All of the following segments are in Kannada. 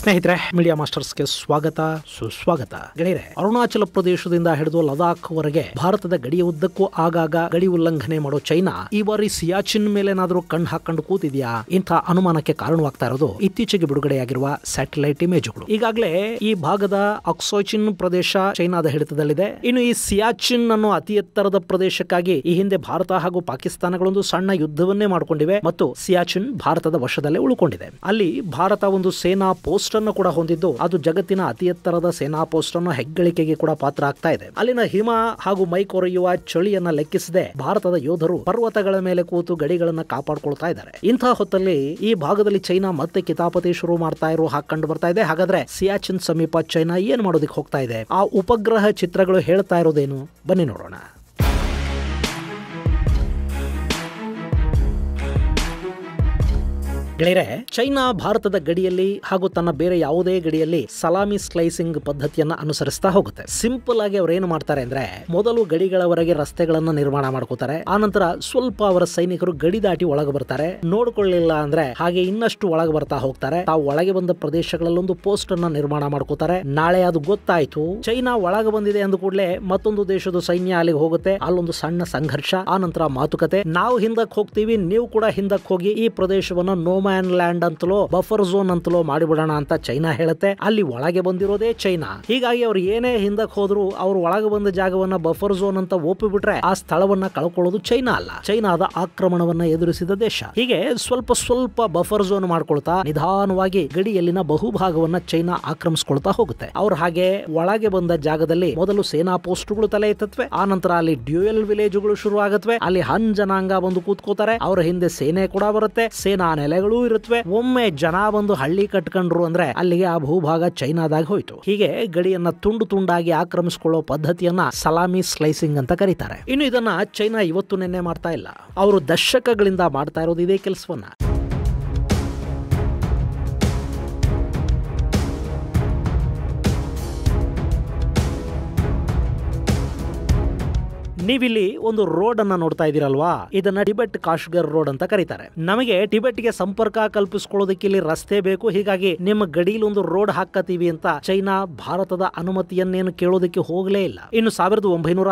ಸ್ನೇಹಿತರೆ ಮೀಡಿಯಾ ಮಾಸ್ಟರ್ಸ್ಗೆ ಸ್ವಾಗತ ಸುಸ್ವಾಗತ ಗೆಳೆಯರೆ ಅರುಣಾಚಲ ಪ್ರದೇಶದಿಂದ ಹಿಡಿದು ಲದಾಖ್ ವರೆಗೆ ಭಾರತದ ಗಡಿಯ ಉದ್ದಕ್ಕೂ ಆಗಾಗ ಗಡಿ ಉಲ್ಲಂಘನೆ ಮಾಡೋ ಚೈನಾ ಈ ಬಾರಿ ಸಿಯಾಚಿನ್ ಮೇಲೆ ಏನಾದರೂ ಕಣ್ಣು ಹಾಕೊಂಡು ಕೂತಿದ್ಯಾ ಇಂಥ ಅನುಮಾನಕ್ಕೆ ಕಾರಣವಾಗ್ತಾ ಇರೋದು ಇತ್ತೀಚೆಗೆ ಬಿಡುಗಡೆಯಾಗಿರುವ ಸ್ಯಾಟಲೈಟ್ ಇಮೇಜ್ಗಳು ಈಗಾಗಲೇ ಈ ಭಾಗದ ಅಕ್ಸೋಚಿನ್ ಪ್ರದೇಶ ಚೈನಾದ ಹಿಡಿತದಲ್ಲಿದೆ ಇನ್ನು ಈ ಸಿಯಾಚಿನ್ ಅನ್ನು ಅತಿ ಎತ್ತರದ ಪ್ರದೇಶಕ್ಕಾಗಿ ಈ ಹಿಂದೆ ಭಾರತ ಹಾಗೂ ಪಾಕಿಸ್ತಾನಗಳೊಂದು ಸಣ್ಣ ಯುದ್ಧವನ್ನೇ ಮಾಡಿಕೊಂಡಿವೆ ಮತ್ತು ಸಿಯಾಚಿನ್ ಭಾರತದ ವಶದಲ್ಲೇ ಉಳ್ಕೊಂಡಿದೆ ಅಲ್ಲಿ ಭಾರತ ಒಂದು ಸೇನಾ ಪೋಸ್ಟ್ ಪೋಸ್ಟ್ ಅನ್ನು ಕೂಡ ಹೊಂದಿದ್ದು ಅದು ಜಗತ್ತಿನ ಅತಿ ಎತ್ತರದ ಸೇನಾ ಪೋಸ್ಟ್ ಅನ್ನು ಹೆಗ್ಗಳಿಕೆಗೆ ಕೂಡ ಪಾತ್ರ ಆಗ್ತಾ ಇದೆ ಅಲ್ಲಿನ ಹಿಮ ಹಾಗೂ ಮೈ ಕೊರೆಯುವ ಚಳಿಯನ್ನ ಲೆಕ್ಕಿಸದೆ ಭಾರತದ ಯೋಧರು ಪರ್ವತಗಳ ಮೇಲೆ ಕೂತು ಗಡಿಗಳನ್ನ ಕಾಪಾಡಿಕೊಳ್ತಾ ಇದ್ದಾರೆ ಇಂತಹ ಹೊತ್ತಲ್ಲಿ ಈ ಭಾಗದಲ್ಲಿ ಚೈನಾ ಮತ್ತೆ ಕಿತಾಪತಿ ಶುರು ಮಾಡ್ತಾ ಇರೋ ಕಂಡು ಬರ್ತಾ ಇದೆ ಹಾಗಾದ್ರೆ ಸಿಯಾಚಿನ್ ಸಮೀಪ ಚೈನಾ ಏನ್ ಮಾಡೋದಕ್ಕೆ ಹೋಗ್ತಾ ಇದೆ ಆ ಉಪಗ್ರಹ ಚಿತ್ರಗಳು ಹೇಳ್ತಾ ಇರೋದೇನು ಬನ್ನಿ ನೋಡೋಣ ಗೆಳೆಯರೆ ಚೈನಾ ಭಾರತದ ಗಡಿಯಲ್ಲಿ ಹಾಗೂ ತನ್ನ ಬೇರೆ ಯಾವುದೇ ಗಡಿಯಲ್ಲಿ ಸಲಾಮಿ ಸ್ಲೈಸಿಂಗ್ ಪದ್ಧತಿಯನ್ನ ಅನುಸರಿಸ್ತಾ ಹೋಗುತ್ತೆ ಸಿಂಪಲ್ ಆಗಿ ಅವ್ರು ಏನು ಮಾಡ್ತಾರೆ ಅಂದ್ರೆ ಮೊದಲು ಗಡಿಗಳವರೆಗೆ ರಸ್ತೆಗಳನ್ನ ನಿರ್ಮಾಣ ಮಾಡ್ಕೋತಾರೆ ಆನಂತರ ಸ್ವಲ್ಪ ಅವರ ಸೈನಿಕರು ಗಡಿ ದಾಟಿ ಒಳಗೆ ಬರ್ತಾರೆ ನೋಡ್ಕೊಳ್ಳಿಲ್ಲ ಅಂದ್ರೆ ಹಾಗೆ ಇನ್ನಷ್ಟು ಒಳಗೆ ಬರ್ತಾ ಹೋಗ್ತಾರೆ ತಾವು ಒಳಗೆ ಬಂದ ಪ್ರದೇಶಗಳಲ್ಲೊಂದು ಪೋಸ್ಟ್ ಅನ್ನ ನಿರ್ಮಾಣ ಮಾಡ್ಕೋತಾರೆ ನಾಳೆ ಅದು ಗೊತ್ತಾಯ್ತು ಚೈನಾ ಒಳಗೆ ಬಂದಿದೆ ಅಂದ ಕೂಡಲೇ ಮತ್ತೊಂದು ದೇಶದ ಸೈನ್ಯ ಅಲ್ಲಿಗೆ ಹೋಗುತ್ತೆ ಅಲ್ಲೊಂದು ಸಣ್ಣ ಸಂಘರ್ಷ ಆನಂತರ ಮಾತುಕತೆ ನಾವು ಹಿಂದಕ್ಕೆ ಹೋಗ್ತೀವಿ ನೀವು ಕೂಡ ಹಿಂದಕ್ಕೆ ಹೋಗಿ ಈ ಪ್ರದೇಶವನ್ನ ನೋ ಮ್ಯಾನ್ ಲ್ಯಾಂಡ್ ಅಂತಲೋ ಬಫರ್ ಝೋನ್ ಅಂತಲೋ ಮಾಡಿಬಿಡೋಣ ಅಂತ ಚೈನಾ ಹೇಳುತ್ತೆ ಅಲ್ಲಿ ಒಳಗೆ ಬಂದಿರೋದೇ ಚೈನಾ ಹೀಗಾಗಿ ಅವ್ರು ಏನೇ ಹಿಂದಕ್ಕೆ ಹೋದ್ರು ಅವ್ರು ಒಳಗೆ ಬಂದ ಜಾಗವನ್ನ ಬಫರ್ ಝೋನ್ ಅಂತ ಒಪ್ಪಿಬಿಟ್ರೆ ಆ ಸ್ಥಳವನ್ನ ಕಳ್ಕೊಳ್ಳೋದು ಚೈನಾ ಅಲ್ಲ ಚೈನಾದ ಆಕ್ರಮಣವನ್ನ ಎದುರಿಸಿದ ದೇಶ ಹೀಗೆ ಸ್ವಲ್ಪ ಸ್ವಲ್ಪ ಬಫರ್ ಝೋನ್ ಮಾಡ್ಕೊಳ್ತಾ ನಿಧಾನವಾಗಿ ಗಡಿಯಲ್ಲಿನ ಬಹುಭಾಗವನ್ನ ಚೈನಾ ಆಕ್ರಮಿಸ್ಕೊಳ್ತಾ ಹೋಗುತ್ತೆ ಅವ್ರ ಹಾಗೆ ಒಳಗೆ ಬಂದ ಜಾಗದಲ್ಲಿ ಮೊದಲು ಸೇನಾ ಪೋಸ್ಟ್ಗಳು ತಲೆ ಎತ್ತತ್ವೆ ಆ ನಂತರ ಅಲ್ಲಿ ಡ್ಯೂಯಲ್ ವಿಲೇಜ್ಗಳು ಶುರು ಆಗತ್ವೆ ಅಲ್ಲಿ ಹನ್ ಜನಾಂಗ ಬಂದು ಕೂತ್ಕೋತಾರೆ ಅವರ ಹಿಂದೆ ಸೇನೆ ಕೂಡ ಬರುತ್ತೆ ಸೇನಾ ನೆಲೆಗಳು ಇರುತ್ತವೆ ಒಮ್ಮೆ ಜನ ಬಂದು ಹಳ್ಳಿ ಕಟ್ಕೊಂಡ್ರು ಅಂದ್ರೆ ಅಲ್ಲಿಗೆ ಆ ಭೂಭಾಗ ಚೈನಾದಾಗ ಹೋಯ್ತು ಹೀಗೆ ಗಡಿಯನ್ನ ತುಂಡು ತುಂಡಾಗಿ ಆಕ್ರಮಿಸಿಕೊಳ್ಳೋ ಪದ್ಧತಿಯನ್ನ ಸಲಾಮಿ ಸ್ಲೈಸಿಂಗ್ ಅಂತ ಕರೀತಾರೆ ಇನ್ನು ಇದನ್ನ ಚೈನಾ ಇವತ್ತು ನಿನ್ನೆ ಮಾಡ್ತಾ ಇಲ್ಲ ಅವರು ದಶಕಗಳಿಂದ ಮಾಡ್ತಾ ಇರೋದು ಇದೇ ಕೆಲಸವನ್ನ ನೀವಿಲ್ಲಿ ಒಂದು ರೋಡ್ ಅನ್ನ ನೋಡ್ತಾ ಇದೀರಲ್ವಾ ಇದನ್ನ ಟಿಬೆಟ್ ಕಾಶ್ಗರ್ ರೋಡ್ ಅಂತ ಕರೀತಾರೆ ನಮಗೆ ಟಿಬೆಟ್ ಗೆ ಸಂಪರ್ಕ ಕಲ್ಪಿಸಿಕೊಳ್ಳೋದಕ್ಕೆ ಇಲ್ಲಿ ರಸ್ತೆ ಬೇಕು ಹೀಗಾಗಿ ನಿಮ್ಮ ಗಡಿಯಲ್ಲಿ ಒಂದು ರೋಡ್ ಹಾಕತೀವಿ ಅಂತ ಚೈನಾ ಭಾರತದ ಅನುಮತಿಯನ್ನೇನು ಕೇಳೋದಕ್ಕೆ ಹೋಗಲೇ ಇಲ್ಲ ಇನ್ನು ಸಾವಿರದ ಒಂಬೈನೂರ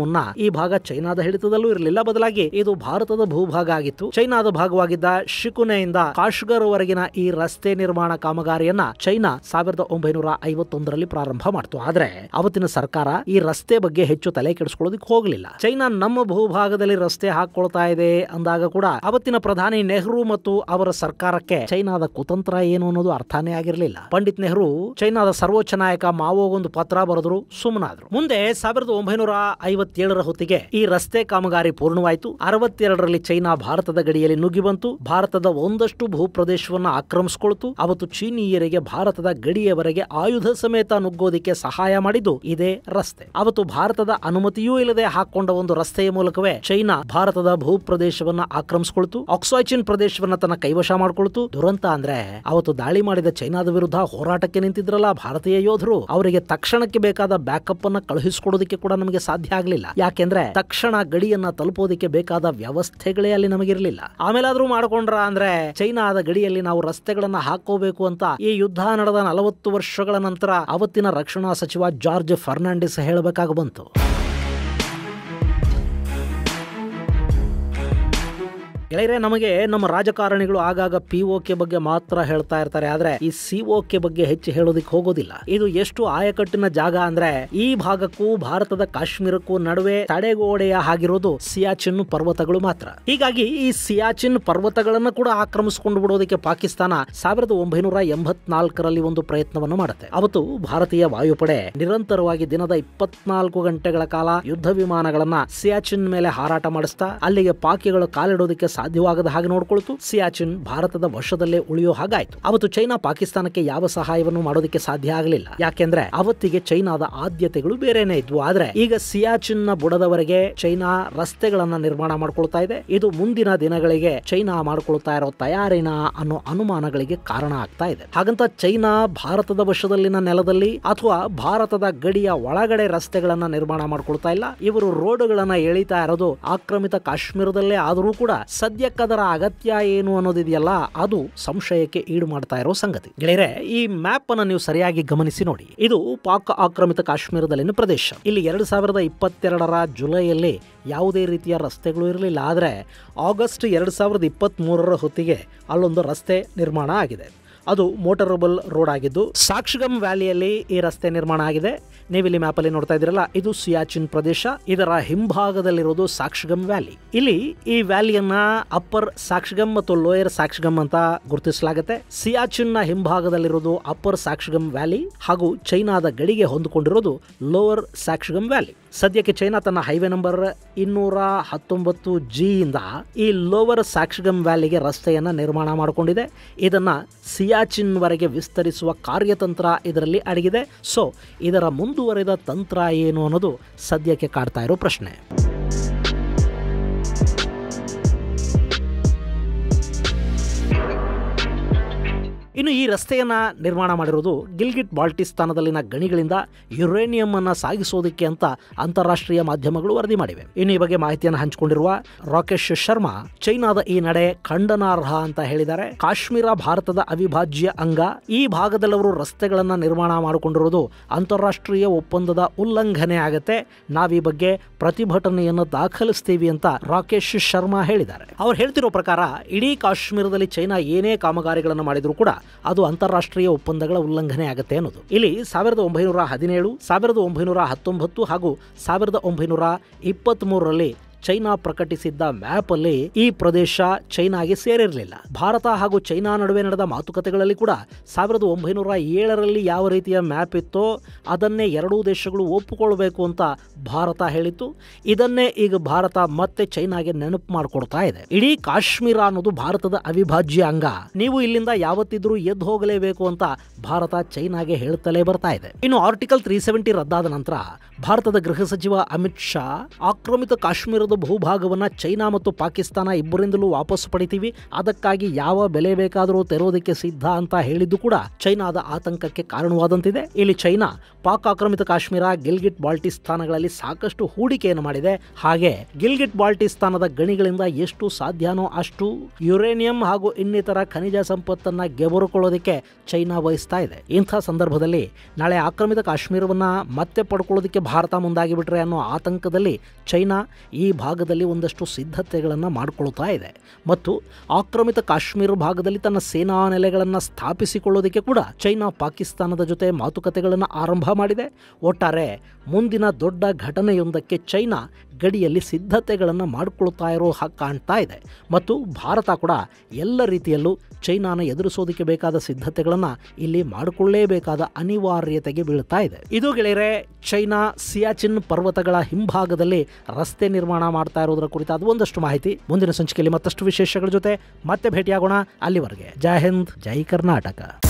ಮುನ್ನ ಈ ಭಾಗ ಚೈನಾದ ಹಿಡಿತದಲ್ಲೂ ಇರಲಿಲ್ಲ ಬದಲಾಗಿ ಇದು ಭಾರತದ ಭೂಭಾಗ ಆಗಿತ್ತು ಚೈನಾದ ಭಾಗವಾಗಿದ್ದ ಶಿಕುನೆಯಿಂದ ಕಾಶ್ಗರ್ ವರೆಗಿನ ಈ ರಸ್ತೆ ನಿರ್ಮಾಣ ಕಾಮಗಾರಿಯನ್ನ ಚೈನಾ ಸಾವಿರದ ಒಂಬೈನೂರ ಐವತ್ತೊಂದರಲ್ಲಿ ಪ್ರಾರಂಭ ಮಾಡಿತು ಆದ್ರೆ ಅವತ್ತಿನ ಸರ್ಕಾರ ಈ ರಸ್ತೆ ಬಗ್ಗೆ ಹೆಚ್ಚು ತಲೆ ಕೆಡಿಸಿಕೊಳ್ಳೋದಕ್ಕೆ ಹೋಗಲಿಲ್ಲ ಚೈನಾ ನಮ್ಮ ಭೂಭಾಗದಲ್ಲಿ ರಸ್ತೆ ಹಾಕೊಳ್ತಾ ಇದೆ ಅಂದಾಗ ಕೂಡ ಅವತ್ತಿನ ಪ್ರಧಾನಿ ನೆಹರು ಮತ್ತು ಅವರ ಸರ್ಕಾರಕ್ಕೆ ಚೈನಾದ ಕುತಂತ್ರ ಏನು ಅನ್ನೋದು ಅರ್ಥನೇ ಆಗಿರಲಿಲ್ಲ ಪಂಡಿತ್ ನೆಹರು ಚೈನಾದ ಸರ್ವೋಚ್ಚ ನಾಯಕ ಮಾವೋಗೊಂದು ಪತ್ರ ಬರೆದ್ರು ಸುಮ್ಮನಾದ್ರು ಮುಂದೆ ಸಾವಿರದ ಒಂಬೈನೂರ ಐವತ್ತೇಳರ ಹೊತ್ತಿಗೆ ಈ ರಸ್ತೆ ಕಾಮಗಾರಿ ಪೂರ್ಣವಾಯಿತು ಅರವತ್ತೆರಡರಲ್ಲಿ ಚೈನಾ ಭಾರತದ ಗಡಿಯಲ್ಲಿ ನುಗ್ಗಿ ಬಂತು ಭಾರತದ ಒಂದಷ್ಟು ಭೂಪ್ರದೇಶವನ್ನು ಆಕ್ರಮಿಸಿಕೊಳ್ತು ಅವತ್ತು ಚೀನೀಯರಿಗೆ ಭಾರತದ ಗಡಿಯವರೆಗೆ ಆಯುಧ ಸಮೇತ ನುಗ್ಗೋದಿಕ್ಕೆ ಸಹಾಯ ಮಾಡಿದ್ದು ಇದೇ ರಸ್ತೆ ಅವತ್ತು ಭಾರತದ ಅನುಮತಿಯೂ ಇಲ್ಲದೆ ತನ್ನದೇ ಹಾಕೊಂಡ ಒಂದು ರಸ್ತೆಯ ಮೂಲಕವೇ ಚೈನಾ ಭಾರತದ ಭೂಪ್ರದೇಶವನ್ನ ಆಕ್ರಮಿಸಿಕೊಳ್ತು ಆಕ್ಸಾಯ್ಚಿನ್ ಪ್ರದೇಶವನ್ನ ತನ್ನ ಕೈವಶ ಮಾಡಿಕೊಳ್ತು ದುರಂತ ಅಂದ್ರೆ ಅವತ್ತು ದಾಳಿ ಮಾಡಿದ ಚೈನಾದ ವಿರುದ್ಧ ಹೋರಾಟಕ್ಕೆ ನಿಂತಿದ್ರಲ್ಲ ಭಾರತೀಯ ಯೋಧರು ಅವರಿಗೆ ತಕ್ಷಣಕ್ಕೆ ಬೇಕಾದ ಬ್ಯಾಕಪ್ ಅನ್ನ ಕಳುಹಿಸಿಕೊಡೋದಕ್ಕೆ ಕೂಡ ನಮಗೆ ಸಾಧ್ಯ ಆಗಲಿಲ್ಲ ಯಾಕೆಂದ್ರೆ ತಕ್ಷಣ ಗಡಿಯನ್ನ ತಲುಪೋದಕ್ಕೆ ಬೇಕಾದ ವ್ಯವಸ್ಥೆಗಳೇ ಅಲ್ಲಿ ನಮಗಿರಲಿಲ್ಲ ಆಮೇಲಾದ್ರೂ ಮಾಡಿಕೊಂಡ್ರ ಅಂದ್ರೆ ಚೈನಾದ ಗಡಿಯಲ್ಲಿ ನಾವು ರಸ್ತೆಗಳನ್ನ ಹಾಕೋಬೇಕು ಅಂತ ಈ ಯುದ್ಧ ನಡೆದ ನಲವತ್ತು ವರ್ಷಗಳ ನಂತರ ಅವತ್ತಿನ ರಕ್ಷಣಾ ಸಚಿವ ಜಾರ್ಜ್ ಫರ್ನಾಂಡಿಸ್ ಹೇಳಬೇಕಾಗ ಬಂತು ಗೆಳೆಯರೆ ನಮಗೆ ನಮ್ಮ ರಾಜಕಾರಣಿಗಳು ಆಗಾಗ ಪಿ ಕೆ ಬಗ್ಗೆ ಮಾತ್ರ ಹೇಳ್ತಾ ಇರ್ತಾರೆ ಆದ್ರೆ ಈ ಸಿ ಬಗ್ಗೆ ಹೆಚ್ಚು ಹೇಳೋದಿಕ್ ಹೋಗೋದಿಲ್ಲ ಇದು ಎಷ್ಟು ಆಯಕಟ್ಟಿನ ಜಾಗ ಅಂದ್ರೆ ಈ ಭಾಗಕ್ಕೂ ಭಾರತದ ಕಾಶ್ಮೀರಕ್ಕೂ ನಡುವೆ ತಡೆಗೋಡೆಯ ಆಗಿರೋದು ಸಿಯಾಚಿನ್ ಪರ್ವತಗಳು ಮಾತ್ರ ಹೀಗಾಗಿ ಈ ಸಿಯಾಚಿನ್ ಪರ್ವತಗಳನ್ನು ಕೂಡ ಆಕ್ರಮಿಸಿಕೊಂಡು ಬಿಡೋದಕ್ಕೆ ಪಾಕಿಸ್ತಾನ ಸಾವಿರದ ಒಂಬೈನೂರ ಎಂಬತ್ನಾಲ್ಕರಲ್ಲಿ ಒಂದು ಪ್ರಯತ್ನವನ್ನು ಮಾಡುತ್ತೆ ಅವತ್ತು ಭಾರತೀಯ ವಾಯುಪಡೆ ನಿರಂತರವಾಗಿ ದಿನದ ಇಪ್ಪತ್ನಾಲ್ಕು ಗಂಟೆಗಳ ಕಾಲ ಯುದ್ಧ ವಿಮಾನಗಳನ್ನ ಸಿಯಾಚಿನ್ ಮೇಲೆ ಹಾರಾಟ ಮಾಡಿಸ್ತಾ ಅಲ್ಲಿಗೆ ಪಾಕಿಗಳು ಕಾಲಿಡೋದಕ್ಕೆ ಸಾಧ್ಯವಾಗದ ಹಾಗೆ ನೋಡಿಕೊಳ್ತು ಸಿಯಾಚಿನ್ ಭಾರತದ ವಶದಲ್ಲೇ ಉಳಿಯೋ ಹಾಗಾಯ್ತು ಅವತ್ತು ಚೈನಾ ಪಾಕಿಸ್ತಾನಕ್ಕೆ ಯಾವ ಸಹಾಯವನ್ನು ಮಾಡೋದಕ್ಕೆ ಸಾಧ್ಯ ಆಗಲಿಲ್ಲ ಯಾಕೆಂದ್ರೆ ಅವತ್ತಿಗೆ ಚೈನಾದ ಆದ್ಯತೆಗಳು ಬೇರೆನೆ ಇದ್ವು ಆದ್ರೆ ಈಗ ಸಿಯಾಚಿನ್ ನ ಬುಡದವರೆಗೆ ಚೈನಾ ರಸ್ತೆಗಳನ್ನ ನಿರ್ಮಾಣ ಮಾಡಿಕೊಳ್ತಾ ಇದೆ ಇದು ಮುಂದಿನ ದಿನಗಳಿಗೆ ಚೈನಾ ಮಾಡಿಕೊಳ್ತಾ ಇರೋ ತಯಾರಿನ ಅನ್ನೋ ಅನುಮಾನಗಳಿಗೆ ಕಾರಣ ಆಗ್ತಾ ಇದೆ ಹಾಗಂತ ಚೈನಾ ಭಾರತದ ವಶದಲ್ಲಿನ ನೆಲದಲ್ಲಿ ಅಥವಾ ಭಾರತದ ಗಡಿಯ ಒಳಗಡೆ ರಸ್ತೆಗಳನ್ನ ನಿರ್ಮಾಣ ಮಾಡಿಕೊಳ್ತಾ ಇಲ್ಲ ಇವರು ರೋಡ್ಗಳನ್ನ ಎಳಿತಾ ಇರೋದು ಆಕ್ರಮಿತ ಕಾಶ್ಮೀರದಲ್ಲೇ ಆದರೂ ಕೂಡ ಅದರ ಅಗತ್ಯ ಏನು ಅನ್ನೋದಿದೆಯಲ್ಲ ಅದು ಸಂಶಯಕ್ಕೆ ಈಡು ಮಾಡ್ತಾ ಇರೋ ಸಂಗತಿ ಗೆಳೆಯರೆ ಈ ಮ್ಯಾಪ್ ಅನ್ನು ನೀವು ಸರಿಯಾಗಿ ಗಮನಿಸಿ ನೋಡಿ ಇದು ಪಾಕ್ ಆಕ್ರಮಿತ ಕಾಶ್ಮೀರದಲ್ಲಿನ ಪ್ರದೇಶ ಇಲ್ಲಿ ಎರಡು ಸಾವಿರದ ಇಪ್ಪತ್ತೆರಡರ ಜುಲೈಯಲ್ಲಿ ಯಾವುದೇ ರೀತಿಯ ರಸ್ತೆಗಳು ಇರಲಿಲ್ಲ ಆದರೆ ಆಗಸ್ಟ್ ಎರಡು ಸಾವಿರದ ಇಪ್ಪತ್ತ್ ಮೂರರ ಹೊತ್ತಿಗೆ ಅಲ್ಲೊಂದು ರಸ್ತೆ ನಿರ್ಮಾಣ ಆಗಿದೆ ಅದು ಮೋಟರಬಲ್ ರೋಡ್ ಆಗಿದ್ದು ಸಾಕ್ಷಿಗಮ್ ವ್ಯಾಲಿಯಲ್ಲಿ ಈ ರಸ್ತೆ ನಿರ್ಮಾಣ ಆಗಿದೆ ಇಲ್ಲಿ ಮ್ಯಾಪ್ ಅಲ್ಲಿ ನೋಡ್ತಾ ಇದ್ರಲ್ಲ ಇದು ಸಿಯಾಚಿನ್ ಪ್ರದೇಶ ಇದರ ಹಿಂಭಾಗದಲ್ಲಿರೋದು ಸಾಕ್ಷಿಗಮ್ ವ್ಯಾಲಿ ಇಲ್ಲಿ ಈ ವ್ಯಾಲಿಯನ್ನ ಅಪ್ಪರ್ ಸಾಕ್ಷಿಗಮ್ ಮತ್ತು ಲೋಯರ್ ಸಾಕ್ಷಿಗಮ್ ಅಂತ ಗುರುತಿಸಲಾಗುತ್ತೆ ಸಿಯಾಚಿನ್ ನ ಹಿಂಭಾಗದಲ್ಲಿರುವುದು ಅಪ್ಪರ್ ಸಾಕ್ಷಿಗಮ್ ವ್ಯಾಲಿ ಹಾಗೂ ಚೈನಾದ ಗಡಿಗೆ ಹೊಂದಿಕೊಂಡಿರೋದು ಲೋವರ್ ಸಾಕ್ಷಿಗಮ್ ವ್ಯಾಲಿ ಸದ್ಯಕ್ಕೆ ಚೈನಾ ತನ್ನ ಹೈವೇ ನಂಬರ್ ಇನ್ನೂರ ಹತ್ತೊಂಬತ್ತು ಜಿ ಇಂದ ಈ ಲೋವರ್ ಸಾಕ್ಷಿಗಮ್ ವ್ಯಾಲಿಗೆ ರಸ್ತೆಯನ್ನ ನಿರ್ಮಾಣ ಮಾಡಿಕೊಂಡಿದೆ ಇದನ್ನ ಸಿಯಾ ವರೆಗೆ ವಿಸ್ತರಿಸುವ ಕಾರ್ಯತಂತ್ರ ಇದರಲ್ಲಿ ಅಡಗಿದೆ ಸೊ ಇದರ ಮುಂದುವರೆದ ತಂತ್ರ ಏನು ಅನ್ನೋದು ಸದ್ಯಕ್ಕೆ ಕಾಡ್ತಾ ಇರೋ ಪ್ರಶ್ನೆ ಇನ್ನು ಈ ರಸ್ತೆಯನ್ನು ನಿರ್ಮಾಣ ಮಾಡಿರೋದು ಗಿಲ್ಗಿಟ್ ಬಾಲ್ಟಿಸ್ತಾನದಲ್ಲಿನ ಗಣಿಗಳಿಂದ ಯುರೇನಿಯಂ ಸಾಗಿಸೋದಕ್ಕೆ ಅಂತ ಅಂತಾರಾಷ್ಟ್ರೀಯ ಮಾಧ್ಯಮಗಳು ವರದಿ ಮಾಡಿವೆ ಇನ್ನು ಈ ಬಗ್ಗೆ ಮಾಹಿತಿಯನ್ನು ಹಂಚಿಕೊಂಡಿರುವ ರಾಕೇಶ್ ಶರ್ಮಾ ಚೈನಾದ ಈ ನಡೆ ಖಂಡನಾರ್ಹ ಅಂತ ಹೇಳಿದ್ದಾರೆ ಕಾಶ್ಮೀರ ಭಾರತದ ಅವಿಭಾಜ್ಯ ಅಂಗ ಈ ಭಾಗದಲ್ಲವರು ರಸ್ತೆಗಳನ್ನು ನಿರ್ಮಾಣ ಮಾಡಿಕೊಂಡಿರುವುದು ಅಂತಾರಾಷ್ಟ್ರೀಯ ಒಪ್ಪಂದದ ಉಲ್ಲಂಘನೆ ಆಗತ್ತೆ ಈ ಬಗ್ಗೆ ಪ್ರತಿಭಟನೆಯನ್ನು ದಾಖಲಿಸ್ತೀವಿ ಅಂತ ರಾಕೇಶ್ ಶರ್ಮಾ ಹೇಳಿದ್ದಾರೆ ಅವ್ರು ಹೇಳ್ತಿರೋ ಪ್ರಕಾರ ಇಡೀ ಕಾಶ್ಮೀರದಲ್ಲಿ ಚೈನಾ ಏನೇ ಕಾಮಗಾರಿಗಳನ್ನು ಮಾಡಿದ್ರು ಕೂಡ ಅದು ಅಂತಾರಾಷ್ಟ್ರೀಯ ಒಪ್ಪಂದಗಳ ಉಲ್ಲಂಘನೆ ಆಗುತ್ತೆ ಅನ್ನೋದು ಇಲ್ಲಿ ಸಾವಿರದ ಒಂಬೈನೂರ ಹದಿನೇಳು ಸಾವಿರದ ಒಂಬೈನೂರ ಹತ್ತೊಂಬತ್ತು ಹಾಗೂ ಸಾವಿರದ ಒಂಬೈನೂರ ಇಪ್ಪತ್ತ್ಮೂರರಲ್ಲಿ ಚೈನಾ ಪ್ರಕಟಿಸಿದ್ದ ಮ್ಯಾಪ್ ಅಲ್ಲಿ ಈ ಪ್ರದೇಶ ಚೈನಾಗೆ ಸೇರಿರಲಿಲ್ಲ ಭಾರತ ಹಾಗೂ ಚೈನಾ ನಡುವೆ ನಡೆದ ಮಾತುಕತೆಗಳಲ್ಲಿ ಕೂಡ ಸಾವಿರದ ಒಂಬೈನೂರ ಏಳರಲ್ಲಿ ಯಾವ ರೀತಿಯ ಮ್ಯಾಪ್ ಇತ್ತೋ ಅದನ್ನೇ ಎರಡೂ ದೇಶಗಳು ಒಪ್ಪಿಕೊಳ್ಳಬೇಕು ಅಂತ ಭಾರತ ಹೇಳಿತ್ತು ಇದನ್ನೇ ಈಗ ಭಾರತ ಮತ್ತೆ ಚೈನಾಗೆ ನೆನಪು ಮಾಡಿಕೊಡ್ತಾ ಇದೆ ಇಡೀ ಕಾಶ್ಮೀರ ಅನ್ನೋದು ಭಾರತದ ಅವಿಭಾಜ್ಯ ಅಂಗ ನೀವು ಇಲ್ಲಿಂದ ಯಾವತ್ತಿದ್ರೂ ಎದ್ದು ಹೋಗಲೇಬೇಕು ಅಂತ ಭಾರತ ಚೈನಾಗೆ ಹೇಳುತ್ತಲೇ ಬರ್ತಾ ಇದೆ ಇನ್ನು ಆರ್ಟಿಕಲ್ ತ್ರೀ ಸೆವೆಂಟಿ ರದ್ದಾದ ನಂತರ ಭಾರತದ ಗೃಹ ಸಚಿವ ಅಮಿತ್ ಶಾ ಆಕ್ರಮಿತ ಕಾಶ್ಮೀರ ಭಾರತದ ಬಹುಭಾಗವನ್ನು ಚೈನಾ ಮತ್ತು ಪಾಕಿಸ್ತಾನ ಇಬ್ಬರಿಂದಲೂ ವಾಪಸ್ ಪಡಿತೀವಿ ಅದಕ್ಕಾಗಿ ಯಾವ ಬೆಲೆ ಬೇಕಾದರೂ ತೆರೋದಕ್ಕೆ ಸಿದ್ಧ ಅಂತ ಹೇಳಿದ್ದು ಕೂಡ ಚೈನಾದ ಆತಂಕಕ್ಕೆ ಕಾರಣವಾದಂತಿದೆ ಇಲ್ಲಿ ಚೈನಾ ಪಾಕ್ ಆಕ್ರಮಿತ ಕಾಶ್ಮೀರ ಗಿಲ್ಗಿಟ್ ಬಾಲ್ಟಿಸ್ತಾನಗಳಲ್ಲಿ ಸಾಕಷ್ಟು ಹೂಡಿಕೆಯನ್ನು ಮಾಡಿದೆ ಹಾಗೆ ಗಿಲ್ಗಿಟ್ ಬಾಲ್ಟಿಸ್ತಾನದ ಗಣಿಗಳಿಂದ ಎಷ್ಟು ಸಾಧ್ಯನೋ ಅಷ್ಟು ಯುರೇನಿಯಂ ಹಾಗೂ ಇನ್ನಿತರ ಖನಿಜ ಸಂಪತ್ತನ್ನು ಗೆಬರುಕೊಳ್ಳೋದಕ್ಕೆ ಚೈನಾ ವಹಿಸ್ತಾ ಇದೆ ಇಂಥ ಸಂದರ್ಭದಲ್ಲಿ ನಾಳೆ ಆಕ್ರಮಿತ ಕಾಶ್ಮೀರವನ್ನು ಮತ್ತೆ ಪಡ್ಕೊಳ್ಳೋದಕ್ಕೆ ಭಾರತ ಮುಂದಾಗಿಬಿಟ್ರೆ ಅನ್ನೋ ಆತಂಕದಲ್ಲಿ ಚೈನಾ ಈ ಭಾಗದಲ್ಲಿ ಒಂದಷ್ಟು ಸಿದ್ಧತೆಗಳನ್ನು ಮಾಡಿಕೊಳ್ತಾ ಇದೆ ಮತ್ತು ಆಕ್ರಮಿತ ಕಾಶ್ಮೀರ ಭಾಗದಲ್ಲಿ ತನ್ನ ಸೇನಾ ನೆಲೆಗಳನ್ನು ಸ್ಥಾಪಿಸಿಕೊಳ್ಳೋದಕ್ಕೆ ಕೂಡ ಚೈನಾ ಪಾಕಿಸ್ತಾನದ ಜೊತೆ ಮಾತುಕತೆಗಳನ್ನು ಆರಂಭ ಮಾಡಿದೆ ಒಟ್ಟಾರೆ ಮುಂದಿನ ದೊಡ್ಡ ಘಟನೆಯೊಂದಕ್ಕೆ ಚೈನಾ ಗಡಿಯಲ್ಲಿ ಸಿದ್ಧತೆಗಳನ್ನು ಮಾಡಿಕೊಳ್ತಾ ಇರೋ ಕಾಣ್ತಾ ಇದೆ ಮತ್ತು ಭಾರತ ಕೂಡ ಎಲ್ಲ ರೀತಿಯಲ್ಲೂ ಚೈನಾನ ಎದುರಿಸೋದಕ್ಕೆ ಬೇಕಾದ ಸಿದ್ಧತೆಗಳನ್ನು ಇಲ್ಲಿ ಮಾಡಿಕೊಳ್ಳೇಬೇಕಾದ ಅನಿವಾರ್ಯತೆಗೆ ಬೀಳ್ತಾ ಇದೆ ಇದು ಗೆಳೆಯರೆ ಚೈನಾ ಸಿಯಾಚಿನ್ ಪರ್ವತಗಳ ಹಿಂಭಾಗದಲ್ಲಿ ರಸ್ತೆ ನಿರ್ಮಾಣ ಮಾಡ್ತಾ ಇರೋದ್ರ ಕುರಿತಾದ ಒಂದಷ್ಟು ಮಾಹಿತಿ ಮುಂದಿನ ಸಂಚಿಕೆಯಲ್ಲಿ ಮತ್ತಷ್ಟು ವಿಶೇಷಗಳ ಜೊತೆ ಮತ್ತೆ ಭೇಟಿಯಾಗೋಣ ಅಲ್ಲಿವರೆಗೆ ಜೈ ಹಿಂದ್ ಜೈ ಕರ್ನಾಟಕ